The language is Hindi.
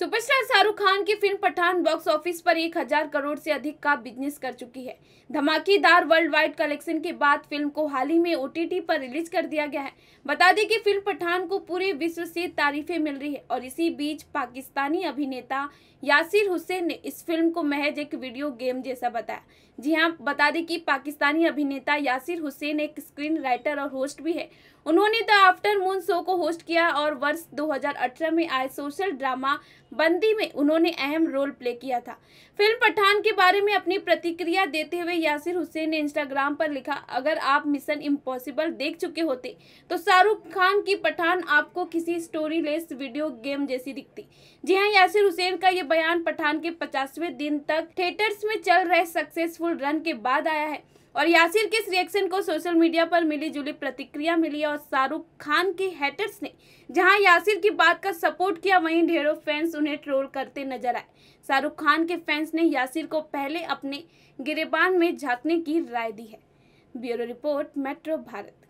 सुपरस्टार शाहरुख खान की फिल्म पठान बॉक्स ऑफिस पर एक हजार करोड़ से अधिक का बिजनेस कर चुकी है धमाकेदार वर्ल्ड वाइड कलेक्शन के बाद फिल्म को हाल ही में ओटीटी पर रिलीज कर दिया गया है बता दें कि फिल्म पठान को पूरे विश्व से तारीफें मिल रही है और इसी बीच पाकिस्तानी अभिनेता यासिर हुसैन ने इस फिल्म को महज एक वीडियो गेम जैसा बताया जी हाँ बता दें कि पाकिस्तानी अभिनेता यासिर हुसैन एक स्क्रीन राइटर और होस्ट भी है उन्होंने द आफ्टर मून शो को होस्ट किया और वर्ष दो में आए सोशल ड्रामा बंदी में उन्होंने अहम रोल प्ले किया था फिल्म पठान के बारे में अपनी प्रतिक्रिया देते हुए यासिर हुसैन ने इंस्टाग्राम पर लिखा अगर आप मिशन इम्पॉसिबल देख चुके होते तो शाहरुख खान की पठान आपको किसी स्टोरी लेस वीडियो गेम जैसी दिखती जी हाँ यासिर हुसैन का ये बयान पठान के पचासवें दिन तक थिएटर्स में चल रहे सक्सेसफुल रन के बाद आया है और यासिर के इस रिएक्शन को सोशल मीडिया पर मिली जुली प्रतिक्रिया मिली और शाहरुख खान के हैटर्स ने जहां यासिर की बात का सपोर्ट किया वहीं ढेरों फैंस उन्हें ट्रोल करते नजर आए शाहरुख खान के फैंस ने यासिर को पहले अपने गिरेबान में झांकने की राय दी है ब्यूरो रिपोर्ट मेट्रो भारत